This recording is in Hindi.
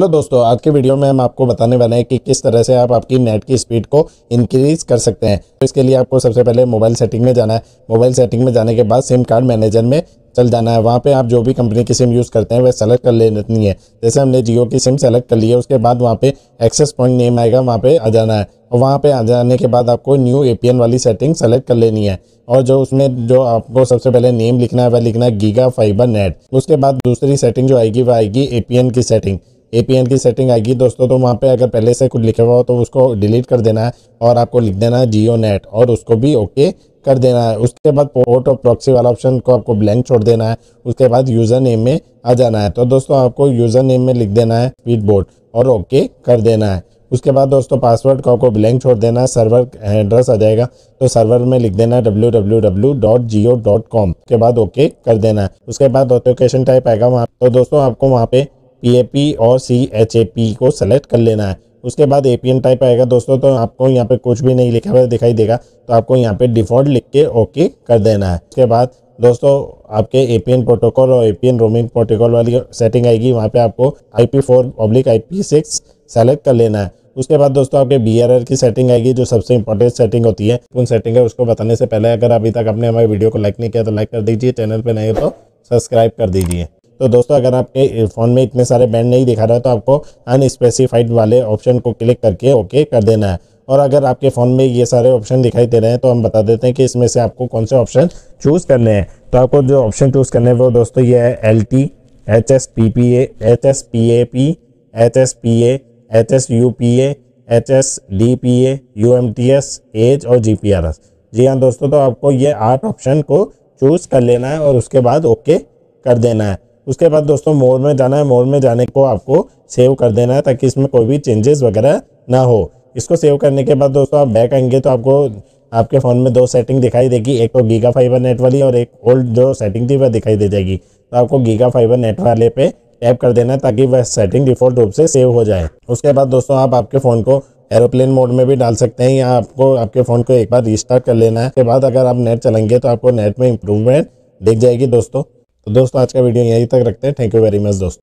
हेलो दोस्तों आज के वीडियो में हम आपको बताने वाले हैं कि किस तरह से आप आपकी नेट की स्पीड को इंक्रीज कर सकते हैं तो इसके लिए आपको सबसे पहले मोबाइल सेटिंग में जाना है मोबाइल सेटिंग में जाने के बाद सिम कार्ड मैनेजर में चल जाना है वहाँ पे आप जो भी कंपनी की सिम यूज़ करते हैं वह सेलेक्ट कर लेनी है जैसे हमने जियो की सिम सेलेक्ट कर ली है उसके बाद वहाँ पे एक्सेस पॉइंट नेम आएगा वहाँ पे आ जाना है और वहाँ पे आ जाने के बाद आपको न्यू एपीएन वाली सेटिंग सेलेक्ट कर लेनी है और जो उसमें जो आपको सबसे पहले नेम लिखना है वह लिखना है गीगा फाइबर नेट उसके बाद दूसरी सेटिंग जो आएगी वह आएगी ए की सेटिंग एपीएन की सेटिंग आएगी दोस्तों तो वहाँ पे अगर पहले से कुछ लिखा हुआ हो तो उसको डिलीट कर देना है और आपको लिख देना है जियो नेट और उसको भी ओके कर देना है उसके बाद पोर्ट और प्रॉक्सी वाला ऑप्शन को आपको ब्लैंक छोड़ देना है उसके बाद यूज़र नेम में आ जाना है तो दोस्तों आपको यूज़र नेम में लिख देना है स्पीड बोर्ड और ओके कर देना है उसके बाद दोस्तों पासवर्ड को आपको ब्लैंक छोड़ देना है सर्वर एड्रेस आ जाएगा तो सर्वर में लिख देना है www.jio.com के बाद ओके कर देना है उसके बाद ऑथोकेशन टाइप आएगा वहाँ तो दोस्तों आपको वहाँ पे पी और सी एच ए पी को सेलेक्ट कर लेना है उसके बाद ए पी एन टाइप आएगा दोस्तों तो आपको यहाँ पे कुछ भी नहीं लिखा हुआ दिखाई देगा तो आपको यहाँ पे डिफ़ॉल्ट लिख के ओके कर देना है उसके बाद दोस्तों आपके ए पी एन प्रोटोकॉल और A P N roaming protocol वाली सेटिंग आएगी वहाँ पे आपको I P four public I P six select कर लेना है उसके बाद दोस्तों आपके बी आर आर की सेटिंग आएगी जो सबसे इंपॉर्टेंट सेटिंग होती है उन सेटिंग है उसको बताने से पहले अगर अभी तक आपने हमारे वीडियो को लाइक नहीं किया तो लाइक कर दीजिए चैनल पर नहीं हो तो सब्सक्राइब कर दीजिए तो दोस्तों अगर आपके फ़ोन में इतने सारे बैंड नहीं दिखा रहा है तो आपको अनस्पेसिफाइड वाले ऑप्शन को क्लिक करके ओके कर देना है और अगर आपके फ़ोन में ये सारे ऑप्शन दिखाई दे रहे हैं तो हम बता देते हैं कि इसमें से आपको कौन से ऑप्शन चूज़ करने हैं तो आपको जो ऑप्शन चूज़ करने हैं वो दोस्तों ये है L T H S P P A H S P A P H S P A H S U P H S D P A U M T S H और G P R S G हाँ दोस्तों तो आपको ये आठ ऑप्शन को चूज़ कर लेना है और उसके बाद ओके कर देना है उसके बाद दोस्तों मोर में जाना है मोर में जाने को आपको सेव कर देना है ताकि इसमें कोई भी चेंजेस वगैरह ना हो इसको सेव करने के बाद दोस्तों आप बैक आएंगे तो आपको आपके फ़ोन में दो सेटिंग दिखाई देगी एक तो गीगा फाइबर नेट वाली और एक ओल्ड जो सेटिंग थी वह दिखाई दे जाएगी तो आपको गीगा फाइबर नेट वाले पे टैप कर देना है ताकि वह सेटिंग डिफ़ॉल्ट रूप से सेव हो जाए उसके बाद दोस्तों आप आपके फ़ोन को एरोप्लेन मोड में भी डाल सकते हैं या आपको आपके फ़ोन को एक बार रिस्टार्ट कर लेना है उसके बाद अगर आप नेट चलेंगे तो आपको नेट में इम्प्रूवमेंट दिख जाएगी दोस्तों तो दोस्तों आज का वीडियो यहीं तक रखते हैं थैंक यू वेरी मच दोस्तों